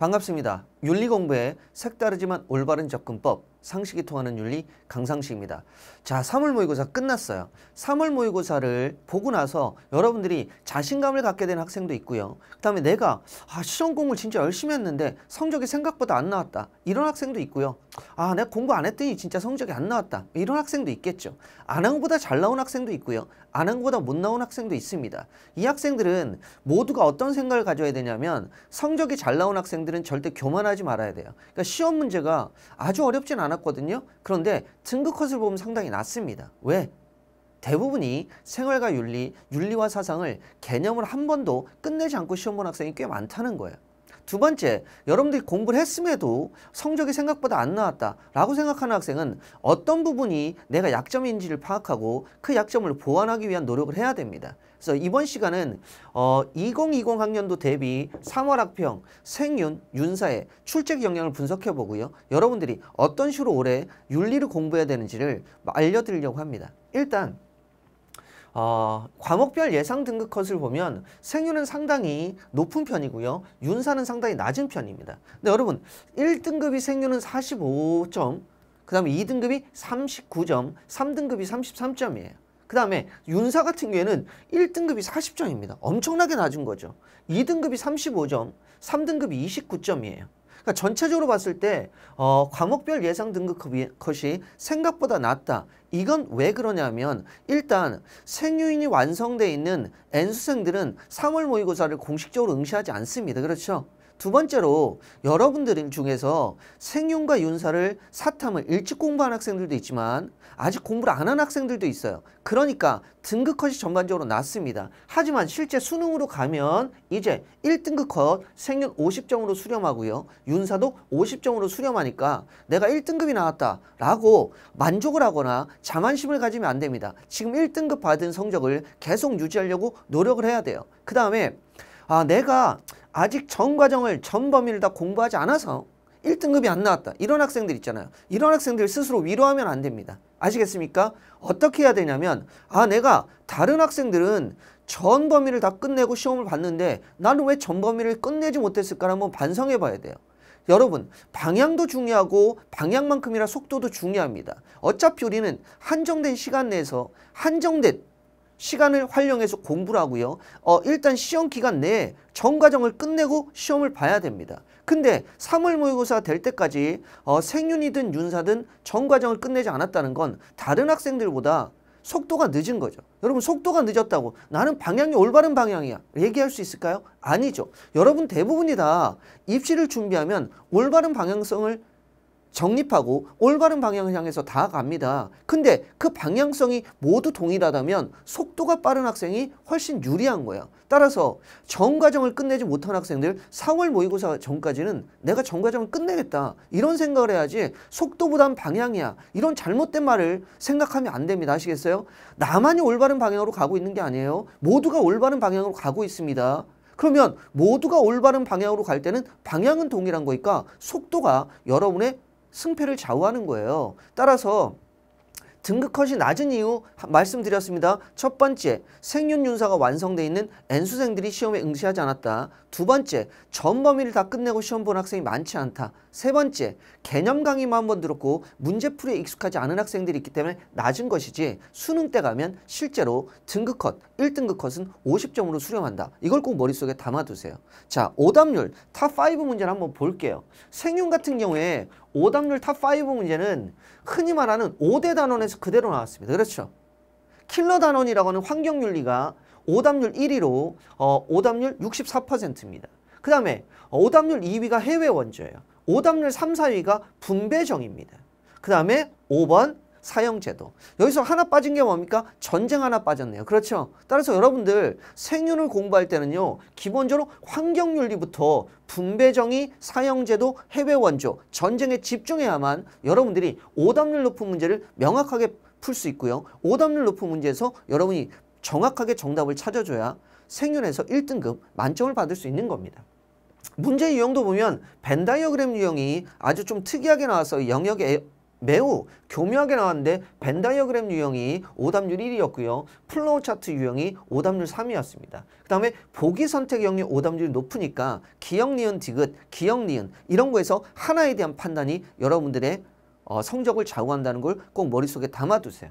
반갑습니다. 윤리 공부의 색다르지만 올바른 접근법, 상식이 통하는 윤리 강상식입니다. 자, 3월 모의고사 끝났어요. 3월 모의고사를 보고 나서 여러분들이 자신감을 갖게 된 학생도 있고요. 그다음에 내가 아, 시험 공부를 진짜 열심히 했는데 성적이 생각보다 안 나왔다. 이런 학생도 있고요. 아, 내가 공부 안 했더니 진짜 성적이 안 나왔다. 이런 학생도 있겠죠. 안한 것보다 잘 나온 학생도 있고요. 안한 거보다 못 나온 학생도 있습니다. 이 학생들은 모두가 어떤 생각을 가져야 되냐면 성적이 잘 나온 학생들은 절대 교만하지 말아야 돼요. 그러니까 시험 문제가 아주 어렵진 않았거든요. 그런데 등급 컷을 보면 상당히 낮습니다. 왜? 대부분이 생활과 윤리, 윤리와 사상을 개념을 한 번도 끝내지 않고 시험 본 학생이 꽤 많다는 거예요. 두 번째, 여러분들이 공부를 했음에도 성적이 생각보다 안 나왔다라고 생각하는 학생은 어떤 부분이 내가 약점인지를 파악하고 그 약점을 보완하기 위한 노력을 해야 됩니다. 그래서 이번 시간은 어, 2020 학년도 대비 3월 학평, 생윤, 윤사의 출첵 영향을 분석해 보고요. 여러분들이 어떤 식으로 올해 윤리를 공부해야 되는지를 알려드리려고 합니다. 일단 어, 과목별 예상 등급 컷을 보면 생유는 상당히 높은 편이고요. 윤사는 상당히 낮은 편입니다. 근데 여러분 1등급이 생유는 45점, 그 다음에 2등급이 39점, 3등급이 33점이에요. 그 다음에 윤사 같은 경우에는 1등급이 40점입니다. 엄청나게 낮은 거죠. 2등급이 35점, 3등급이 29점이에요. 그러니까 전체적으로 봤을 때 어, 과목별 예상 등급컷이 생각보다 낮다. 이건 왜 그러냐면 일단 생유인이 완성돼 있는 N수생들은 3월 모의고사를 공식적으로 응시하지 않습니다. 그렇죠? 두 번째로 여러분들 중에서 생윤과 윤사를 사탐을 일찍 공부한 학생들도 있지만 아직 공부를 안 한 학생들도 있어요. 그러니까 등급 컷이 전반적으로 낮습니다. 하지만 실제 수능으로 가면 이제 1등급 컷 생윤 50점으로 수렴하고요. 윤사도 50점으로 수렴하니까 내가 1등급이 나왔다라고 만족을 하거나 자만심을 가지면 안 됩니다. 지금 1등급 받은 성적을 계속 유지하려고 노력을 해야 돼요. 그 다음에 아 내가 아직 전 과정을 전 범위를 다 공부하지 않아서 1등급이 안 나왔다. 이런 학생들 있잖아요. 이런 학생들 스스로 위로하면 안 됩니다. 아시겠습니까? 어떻게 해야 되냐면 아 내가 다른 학생들은 전 범위를 다 끝내고 시험을 봤는데 나는 왜 전 범위를 끝내지 못했을까 한번 반성해 봐야 돼요. 여러분 방향도 중요하고 방향만큼이나 속도도 중요합니다. 어차피 우리는 한정된 시간 내에서 한정된 시간을 활용해서 공부를 하고요. 어, 일단 시험 기간 내에 전과정을 끝내고 시험을 봐야 됩니다. 근데 3월 모의고사 될 때까지 어, 생윤이든 윤사든 전과정을 끝내지 않았다는 건 다른 학생들보다 속도가 늦은 거죠. 여러분 속도가 늦었다고 나는 방향이 올바른 방향이야 얘기할 수 있을까요? 아니죠. 여러분 대부분이 다 입시를 준비하면 올바른 방향성을 정립하고 올바른 방향을 향해서 다갑니다 근데 그 방향성이 모두 동일하다면 속도가 빠른 학생이 훨씬 유리한 거야. 따라서 전과정을 끝내지 못한 학생들 4월 모의고사 전까지는 내가 전과정을 끝내겠다. 이런 생각을 해야지 속도보단 방향이야. 이런 잘못된 말을 생각하면 안 됩니다. 아시겠어요? 나만이 올바른 방향으로 가고 있는 게 아니에요. 모두가 올바른 방향으로 가고 있습니다. 그러면 모두가 올바른 방향으로 갈 때는 방향은 동일한 거니까 속도가 여러분의 승패를 좌우하는 거예요. 따라서 등급 컷이 낮은 이유 말씀드렸습니다. 첫 번째, 생윤 윤사가 완성돼 있는 N수생들이 시험에 응시하지 않았다. 두 번째, 전 범위를 다 끝내고 시험 본 학생이 많지 않다. 세 번째, 개념 강의만 한번 들었고 문제풀이에 익숙하지 않은 학생들이 있기 때문에 낮은 것이지 수능 때 가면 실제로 등급 컷, 1등급 컷은 50점으로 수렴한다. 이걸 꼭 머릿속에 담아두세요. 자, 오답률 탑5 문제를 한번 볼게요. 생윤 같은 경우에 오답률 탑5 문제는 흔히 말하는 5대 단원에서 그대로 나왔습니다. 그렇죠? 킬러 단원이라고 하는 환경윤리가 오답률 1위로 어, 오답률 64%입니다. 그 다음에 오답률 2위가 해외 원조예요. 오답률 3, 4위가 분배정입니다. 그 다음에 5번 사형제도. 여기서 하나 빠진 게 뭡니까? 전쟁 하나 빠졌네요. 그렇죠? 따라서 여러분들 생윤을 공부할 때는요. 기본적으로 환경윤리부터 분배정의, 사형제도, 해외원조, 전쟁에 집중해야만 여러분들이 오답률 높은 문제를 명확하게 풀 수 있고요. 오답률 높은 문제에서 여러분이 정확하게 정답을 찾아줘야 생윤에서 1등급 만점을 받을 수 있는 겁니다. 문제 유형도 보면 벤 다이어그램 유형이 아주 좀 특이하게 나와서 영역에 매우 교묘하게 나왔는데 벤 다이어그램 유형이 오답률 1이었고요. 플로우 차트 유형이 오답률 3이었습니다. 그 다음에 보기 선택 영역이 오답률이 높으니까 기역 니은, 디귿, 기역 니은 이런 거에서 하나에 대한 판단이 여러분들의 어, 성적을 좌우한다는 걸 꼭 머릿속에 담아두세요.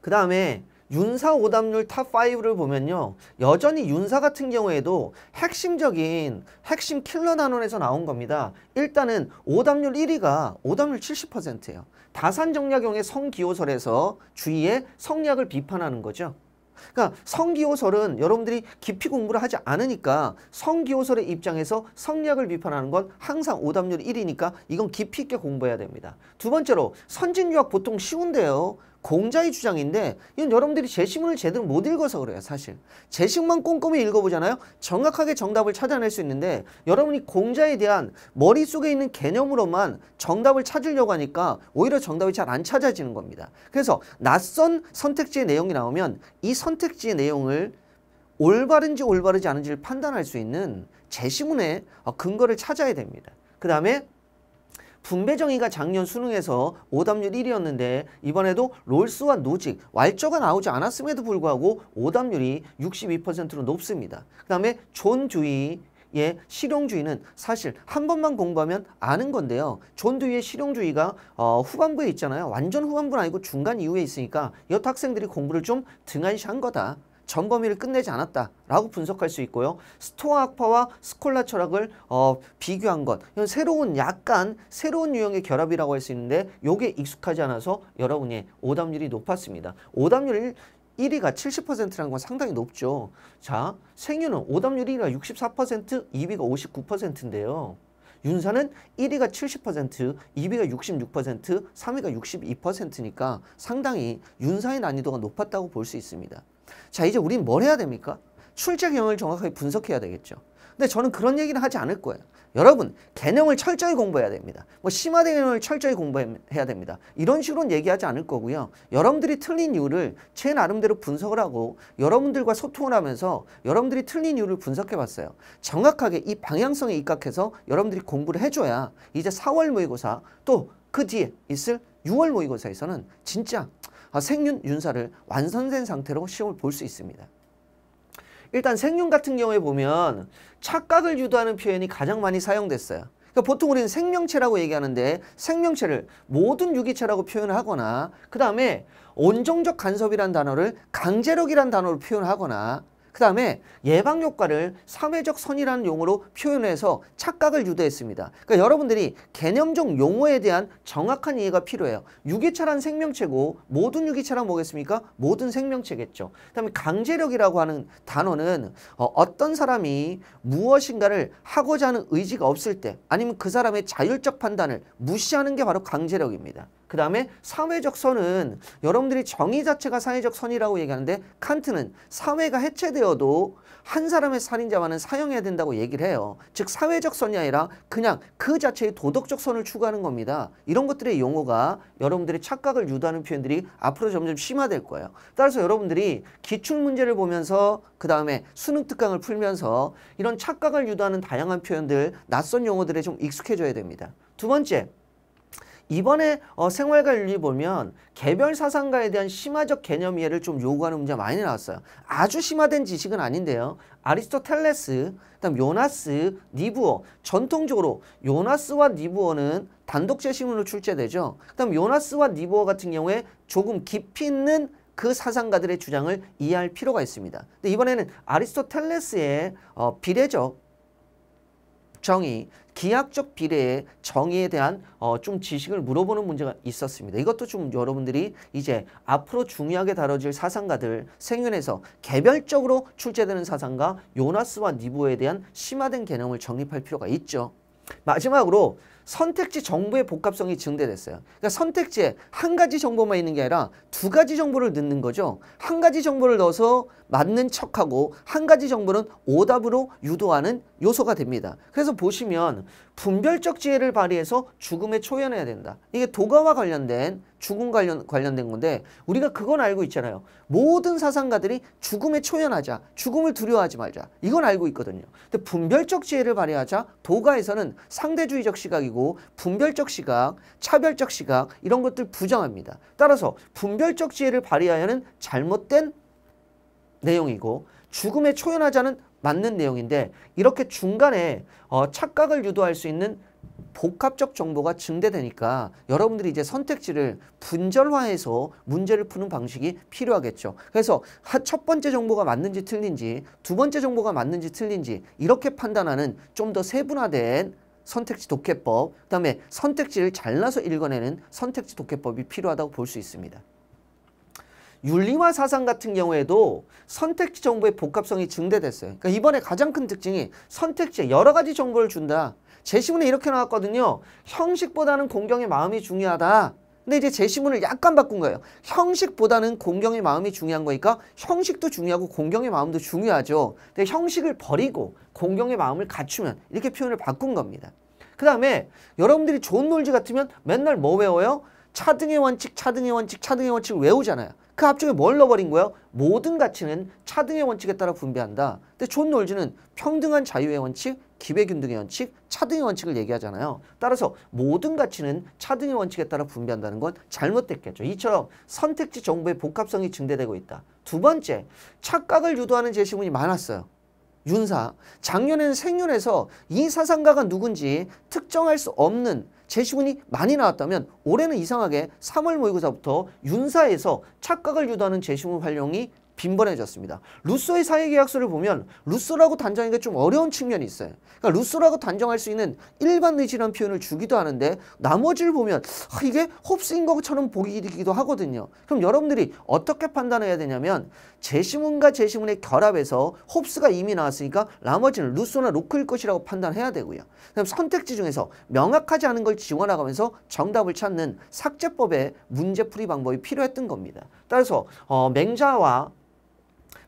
그 다음에 윤사 오답률 탑5를 보면요. 여전히 윤사 같은 경우에도 핵심적인 핵심 킬러 단원에서 나온 겁니다. 일단은 오답률 1위가 오답률 70%예요. 다산정약용의 성기호설에서 주위에 성약을 비판하는 거죠. 그러니까 성기호설은 여러분들이 깊이 공부를 하지 않으니까 성기호설의 입장에서 성리학을 비판하는 건 항상 오답률 1이니까 이건 깊이 있게 공부해야 됩니다. 두 번째로 선진유학 보통 쉬운데요. 공자의 주장인데 이건 여러분들이 제시문을 제대로 못 읽어서 그래요 사실 제시문만 꼼꼼히 읽어보잖아요 정확하게 정답을 찾아낼 수 있는데 여러분이 공자에 대한 머릿속에 있는 개념으로만 정답을 찾으려고 하니까 오히려 정답이 잘 안 찾아지는 겁니다 그래서 낯선 선택지의 내용이 나오면 이 선택지의 내용을 올바른지 올바르지 않은지를 판단할 수 있는 제시문의 어, 근거를 찾아야 됩니다 그 다음에 분배정의가 작년 수능에서 오답률 1위였는데 이번에도 롤스와 노직, 왈저가 나오지 않았음에도 불구하고 오답률이 62%로 높습니다. 그 다음에 존주의 예, 실용주의는 사실 한 번만 공부하면 아는 건데요. 존 드위의 실용주의가 어, 후반부에 있잖아요. 완전 후반부는 아니고 중간 이후에 있으니까 여 학생들이 공부를 좀 등한시한 거다. 점검일을 끝내지 않았다라고 분석할 수 있고요. 스토아학파와 스콜라 철학을 어, 비교한 것. 이건 새로운 약간 새로운 유형의 결합이라고 할 수 있는데 요게 익숙하지 않아서 여러분의 오답률이 높았습니다. 오답률 1위가 70%라는 건 상당히 높죠. 자, 생유는 오답률 1위가 64%, 2위가 59%인데요. 윤산은 1위가 70%, 2위가 66%, 3위가 62%니까 상당히 윤산의 난이도가 높았다고 볼 수 있습니다. 자 이제 우린 뭘 해야 됩니까? 출제경을 정확하게 분석해야 되겠죠. 근데 저는 그런 얘기는 하지 않을 거예요. 여러분 개념을 철저히 공부해야 됩니다. 뭐 심화 개념을 철저히 공부해야 됩니다. 이런 식으로는 얘기하지 않을 거고요. 여러분들이 틀린 이유를 제 나름대로 분석을 하고 여러분들과 소통을 하면서 여러분들이 틀린 이유를 분석해 봤어요. 정확하게 이 방향성에 입각해서 여러분들이 공부를 해줘야 이제 4월 모의고사 또 그 뒤에 있을 6월 모의고사에서는 진짜 아, 생윤 윤사를 완성된 상태로 시험을 볼 수 있습니다. 일단 생윤 같은 경우에 보면 착각을 유도하는 표현이 가장 많이 사용됐어요. 그러니까 보통 우리는 생명체라고 얘기하는데 생명체를 모든 유기체라고 표현하거나 그 다음에 온종적 간섭이란 단어를 강제력이란 단어로 표현하거나 그 다음에 예방 효과를 사회적 선이라는 용어로 표현해서 착각을 유도했습니다. 그러니까 여러분들이 개념적 용어에 대한 정확한 이해가 필요해요. 유기체란 생명체고 모든 유기체란 뭐겠습니까? 모든 생명체겠죠. 그 다음에 강제력이라고 하는 단어는 어, 어떤 사람이 무엇인가를 하고자 하는 의지가 없을 때 아니면 그 사람의 자율적 판단을 무시하는 게 바로 강제력입니다. 그 다음에 사회적 선은 여러분들이 정의 자체가 사회적 선이라고 얘기하는데 칸트는 사회가 해체되어도 한 사람의 살인자와는 사용해야 된다고 얘기를 해요. 즉 사회적 선이 아니라 그냥 그 자체의 도덕적 선을 추구하는 겁니다. 이런 것들의 용어가 여러분들의 착각을 유도하는 표현들이 앞으로 점점 심화될 거예요. 따라서 여러분들이 기출문제를 보면서 그 다음에 수능 특강을 풀면서 이런 착각을 유도하는 다양한 표현들 낯선 용어들에 좀 익숙해져야 됩니다. 두 번째 이번에 어, 생활과 윤리 보면 개별 사상가에 대한 심화적 개념 이해를 좀 요구하는 문제가 많이 나왔어요. 아주 심화된 지식은 아닌데요. 아리스토텔레스, 그다음 요나스, 니부어. 전통적으로 요나스와 니부어는 단독제 신문으로 출제되죠. 그다음 요나스와 니부어 같은 경우에 조금 깊이 있는 그 사상가들의 주장을 이해할 필요가 있습니다. 근데 이번에는 아리스토텔레스의 어, 비례적 정의, 기하학적 비례의 정의에 대한 어, 좀 지식을 물어보는 문제가 있었습니다. 이것도 좀 여러분들이 이제 앞으로 중요하게 다뤄질 사상가들 생윤에서 개별적으로 출제되는 사상가 요나스와 니보에 대한 심화된 개념을 정립할 필요가 있죠. 마지막으로 선택지 정보의 복합성이 증대됐어요. 그러니까 선택지에 한 가지 정보만 있는 게 아니라 두 가지 정보를 넣는 거죠. 한 가지 정보를 넣어서 맞는 척하고 한 가지 정보는 오답으로 유도하는 요소가 됩니다. 그래서 보시면 분별적 지혜를 발휘해서 죽음에 초연해야 된다. 이게 도가와 관련된 죽음 관련, 관련된 건데 우리가 그건 알고 있잖아요. 모든 사상가들이 죽음에 초연하자. 죽음을 두려워하지 말자. 이건 알고 있거든요. 근데 분별적 지혜를 발휘하자 도가에서는 상대주의적 시각이 시각고 분별적 시각, 차별적 시각 이런 것들 부정합니다. 따라서 분별적 지혜를 발휘하는 여 잘못된 내용이고 죽음에 초연하자는 맞는 내용인데 이렇게 중간에 어, 착각을 유도할 수 있는 복합적 정보가 증대되니까 여러분들이 이제 선택지를 분절화해서 문제를 푸는 방식이 필요하겠죠. 그래서 첫 번째 정보가 맞는지 틀린지 두 번째 정보가 맞는지 틀린지 이렇게 판단하는 좀 더 세분화된 선택지 독해법, 그 다음에 선택지를 잘라서 읽어내는 선택지 독해법이 필요하다고 볼 수 있습니다. 윤리와 사상 같은 경우에도 선택지 정보의 복합성이 증대됐어요. 그러니까 이번에 가장 큰 특징이 선택지에 여러 가지 정보를 준다. 제시문에 이렇게 나왔거든요. 형식보다는 공경의 마음이 중요하다. 근데 이제 제시문을 약간 바꾼 거예요. 형식보다는 공경의 마음이 중요한 거니까 형식도 중요하고 공경의 마음도 중요하죠. 근데 형식을 버리고 공경의 마음을 갖추면 이렇게 표현을 바꾼 겁니다. 그 다음에 여러분들이 좋은 놀지 같으면 맨날 뭐 외워요? 차등의 원칙, 차등의 원칙, 차등의 원칙을 외우잖아요. 그합쪽에뭘 넣어버린 거예요? 모든 가치는 차등의 원칙에 따라 분배한다. 근데 존 놀즈는 평등한 자유의 원칙, 기회균등의 원칙, 차등의 원칙을 얘기하잖아요. 따라서 모든 가치는 차등의 원칙에 따라 분배한다는 건 잘못됐겠죠. 이처럼 선택지 정보의 복합성이 증대되고 있다. 두 번째, 착각을 유도하는 제시문이 많았어요. 윤사, 작년에는 생윤에서 이 사상가가 누군지 특정할 수 없는 재시군이 많이 나왔다면 올해는 이상하게 3월 모의고사부터 윤사에서 착각을 유도하는 재시군 활용이 빈번해졌습니다. 루소의 사회계약서를 보면 루소라고 단정하기가 좀 어려운 측면이 있어요. 그러니까 루소라고 단정할 수 있는 일반 의지라는 표현을 주기도 하는데 나머지를 보면 아, 이게 홉스인 것처럼 보이기도 하거든요. 그럼 여러분들이 어떻게 판단해야 되냐면 제시문과 제시문의 결합에서 홉스가 이미 나왔으니까 나머지는 루소나 로크일 것이라고 판단해야 되고요. 그다 선택지 중에서 명확하지 않은 걸 지원하면서 정답을 찾는 삭제법의 문제풀이 방법이 필요했던 겁니다. 따라서 어, 맹자와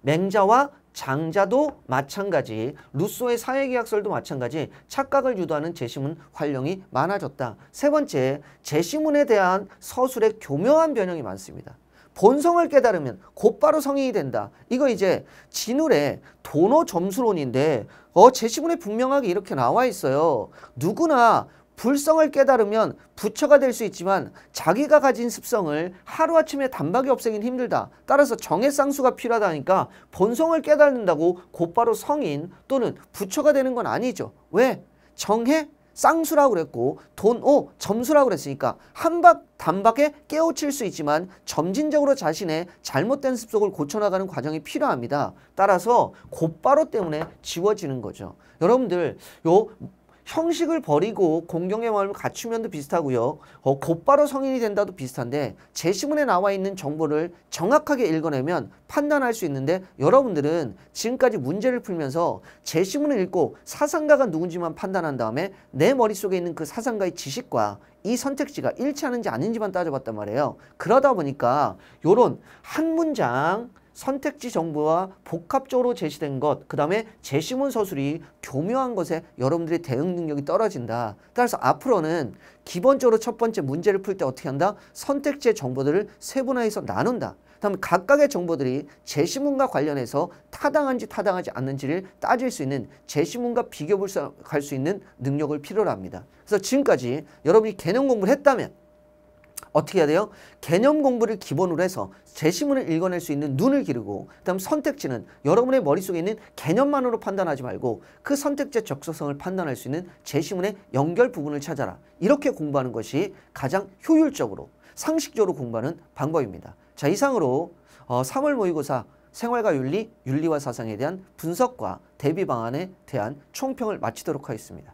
맹자와 장자도 마찬가지 루소의 사회계약설도 마찬가지 착각을 유도하는 제시문 활용이 많아졌다. 세 번째 제시문에 대한 서술의 교묘한 변형이 많습니다. 본성을 깨달으면 곧바로 성인이 된다. 이거 이제 진울의 도너 점수론인데 어 제시문에 분명하게 이렇게 나와 있어요. 누구나 불성을 깨달으면 부처가 될 수 있지만 자기가 가진 습성을 하루아침에 단박에 없애긴 힘들다. 따라서 정의 쌍수가 필요하다니까 본성을 깨닫는다고 곧바로 성인 또는 부처가 되는 건 아니죠. 왜? 정해 쌍수라고 그랬고 돈오 점수라고 그랬으니까 한박 단박에 깨우칠 수 있지만 점진적으로 자신의 잘못된 습속을 고쳐나가는 과정이 필요합니다. 따라서 곧바로 때문에 지워지는 거죠. 여러분들 요 형식을 버리고 공경의 마음을 갖추면도 비슷하고요. 어, 곧바로 성인이 된다도 비슷한데 제시문에 나와 있는 정보를 정확하게 읽어내면 판단할 수 있는데 여러분들은 지금까지 문제를 풀면서 제시문을 읽고 사상가가 누군지만 판단한 다음에 내 머릿속에 있는 그 사상가의 지식과 이 선택지가 일치하는지 아닌지만 따져봤단 말이에요. 그러다 보니까 요런 한 문장 선택지 정보와 복합적으로 제시된 것, 그 다음에 제시문 서술이 교묘한 것에 여러분들의 대응 능력이 떨어진다. 따라서 앞으로는 기본적으로 첫 번째 문제를 풀 때 어떻게 한다? 선택지의 정보들을 세분화해서 나눈다. 다음 각각의 정보들이 제시문과 관련해서 타당한지 타당하지 않는지를 따질 수 있는 제시문과 비교 할수 있는 능력을 필요로 합니다. 그래서 지금까지 여러분이 개념 공부를 했다면 어떻게 해야 돼요? 개념 공부를 기본으로 해서 제시문을 읽어낼 수 있는 눈을 기르고 그다음 선택지는 여러분의 머릿속에 있는 개념만으로 판단하지 말고 그 선택지의 적성을 소 판단할 수 있는 제시문의 연결 부분을 찾아라. 이렇게 공부하는 것이 가장 효율적으로 상식적으로 공부하는 방법입니다. 자 이상으로 어, 3월 모의고사 생활과 윤리, 윤리와 사상에 대한 분석과 대비 방안에 대한 총평을 마치도록 하겠습니다.